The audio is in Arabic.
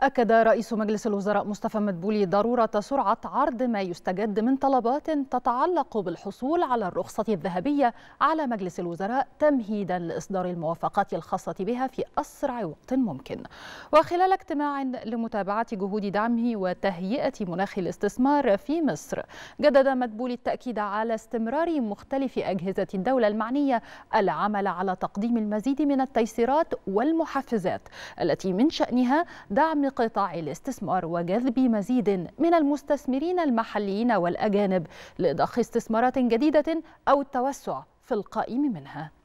أكد رئيس مجلس الوزراء مصطفى مدبولي ضرورة سرعة عرض ما يستجد من طلبات تتعلق بالحصول على الرخصة الذهبية على مجلس الوزراء تمهيدا لإصدار الموافقات الخاصة بها في أسرع وقت ممكن وخلال اجتماع لمتابعة جهود دعمه وتهيئة مناخ الاستثمار في مصر جدد مدبولي التأكيد على استمرار مختلف أجهزة الدولة المعنية العمل على تقديم المزيد من التيسيرات والمحفزات التي من شأنها دعم قطاع الاستثمار وجذب مزيد من المستثمرين المحليين والأجانب لضخ استثمارات جديدة أو التوسع في القائم منها